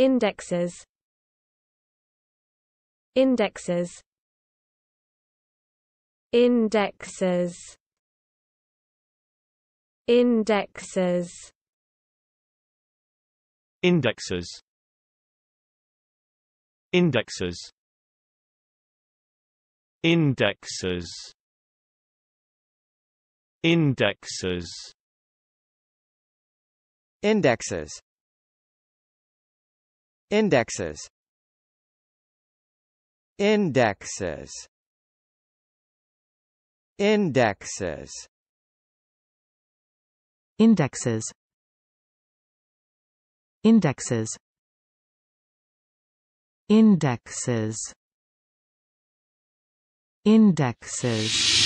Indexes Indexes Indexes Indexes Indexes Indexes Indexes Indexes Indexes Indexes Indexes Indexes Indexes Indexes Indexes Indexes